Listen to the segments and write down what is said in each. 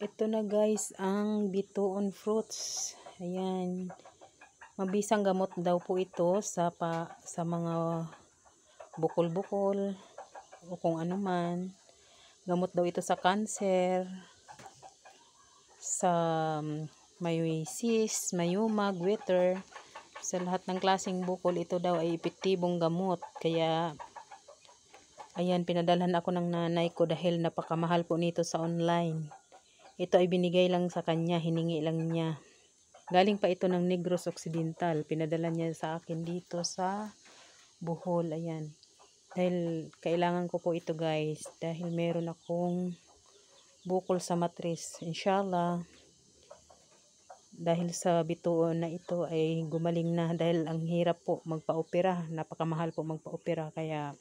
ito na guys ang bituon fruits ayan mabisang gamot daw po ito sa pa, sa mga bukol-bukol o kung ano man gamot daw ito sa cancer sa may um, cyst, mayuma, glitter sa lahat ng klasing bukol ito daw ay epektibong gamot kaya ayan pinadalhan ako ng nanay ko dahil napakamahal po nito sa online ito ay binigay lang sa kanya, hiningi lang niya. Galing pa ito ng Negros Occidental. Pinadala niya sa akin dito sa Bohol. Ayan. Dahil kailangan ko po ito guys. Dahil meron akong bukol sa matris. Inshallah. Dahil sa bituon na ito ay gumaling na. Dahil ang hirap po magpa-opera. Napakamahal po magpa-opera. Kaya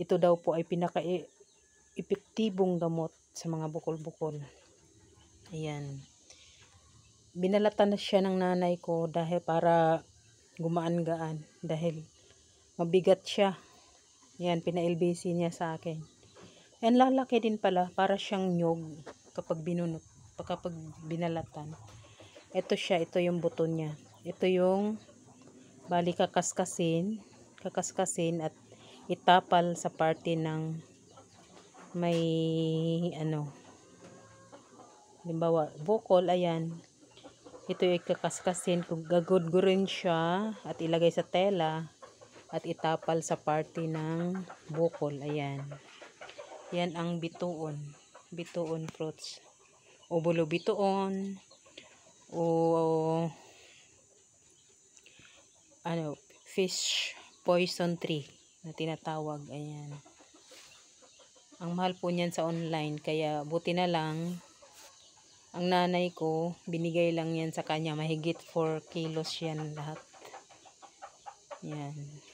ito daw po ay pinaka-epektibong gamot sa mga bukol-bukol. Ayan. Binalatan na siya ng nanay ko dahil para gumaan-gaan. Dahil mabigat siya. Ayan, pina-LBC niya sa akin. And lalaki din pala para siyang nyog kapag binunot, kapag binalatan. Ito siya, ito yung buto niya. Ito yung bali kakaskasin, kakaskasin at itapal sa parte ng may ano limbawa bukol ayan ito yung ikakaskasin kung gagudgurin siya at ilagay sa tela at itapal sa party ng bukol ayan yan ang bituon bituon fruits o bulo bituon o, o ano fish poison tree na tinatawag ayan ang mahal po niyan sa online. Kaya buti na lang, ang nanay ko, binigay lang yan sa kanya. Mahigit 4 kilos yan lahat. Yan.